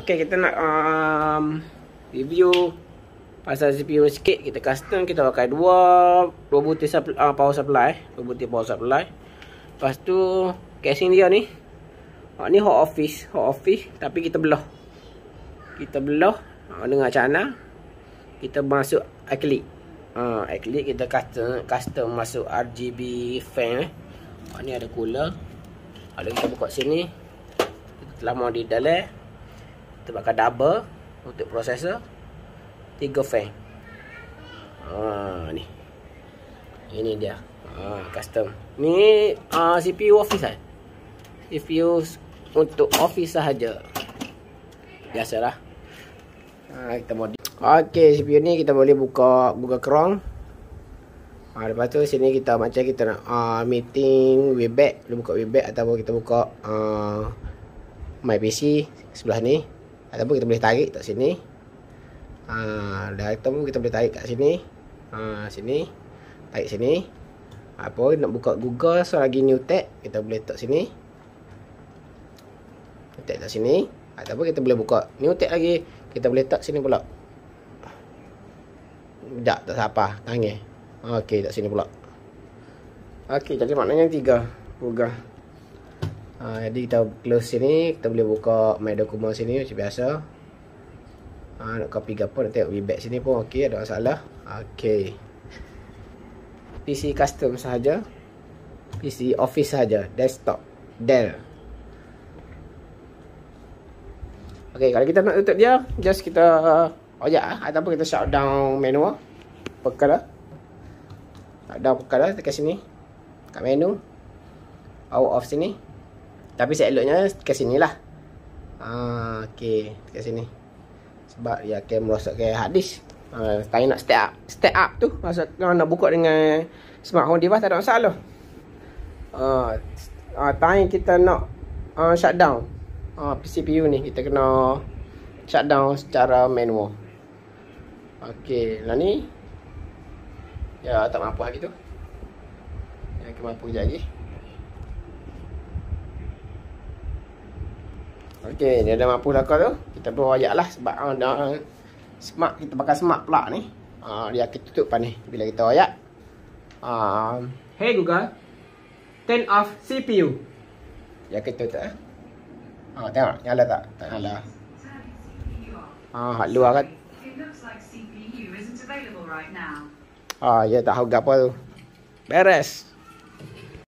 Okay, kita nak um, review pasal CPU sikit. Kita custom, kita pakai dua, dua butir supply, uh, power supply. Eh. Dua butir power supply. Lepas tu, casing dia ni. Uh, ni hot office. Hot office, tapi kita belah. Kita belah uh, dengan cana. Kita masuk acrylic. Uh, acrylic kita custom, custom masuk RGB fan. Eh. Uh, ni ada cooler. Kalau kita buka sini, kita mau di dalam terbakar double untuk prosesor 3 fan ha, ni ini dia ha, custom ni uh, ha, CPU office kan lah. CPU untuk office sahaja biasalah ha, kita mod ok CPU ni kita boleh buka buka Chrome Ha, lepas tu sini kita macam kita nak uh, meeting webback Boleh buka webback ataupun kita buka uh, my PC sebelah ni ataupun ah, kita boleh tarik kat sini ha, ataupun kita boleh tarik kat sini ha, sini tarik sini apa nak buka google so lagi new tag kita boleh letak sini new tag kat sini ataupun kita boleh buka new tag lagi kita boleh letak sini pula sekejap tak siapa tangis Okey kat sini pula Okey, jadi maknanya tiga google Ha, jadi kita close sini, kita boleh buka my document sini macam biasa. Ha, nak copy ke apa, nak tengok back sini pun okey, ada masalah. Okey. PC custom saja PC office saja desktop, Dell. Okey, kalau kita nak tutup dia, just kita oh ya, ataupun kita shut down manual. Pekala. Shut down pekala dekat sini. Kat menu. Out of sini. Tapi saya seeloknya ke sini lah. Haa. Ah, okay. Ke sini. Sebab dia ya, akan merosakkan hadis. Haa. Ah, uh, nak step up. Step up tu. Maksudnya nak buka dengan semak smartphone device. Tak ada masalah. Haa. Uh, Haa. kita nak uh, ah, shutdown. Haa. Uh, PCPU ni. Kita kena shutdown secara manual. Okay. Lah ni. Ya. Tak mampu lagi tu. Yang mampu sekejap lagi. Okey, dia dah mampu lah kau tu. Kita buat ayat lah sebab uh, dah, ah, semak, kita pakai semak pula ni. Uh, dia akan tutup pan ni bila kita ayat. Uh, hey Google, turn off CPU. Dia akan tutup eh. Uh, tengok, nyala tak? Tak nyala. Uh, luar kan. Ah, ya tak harga apa tu. Beres.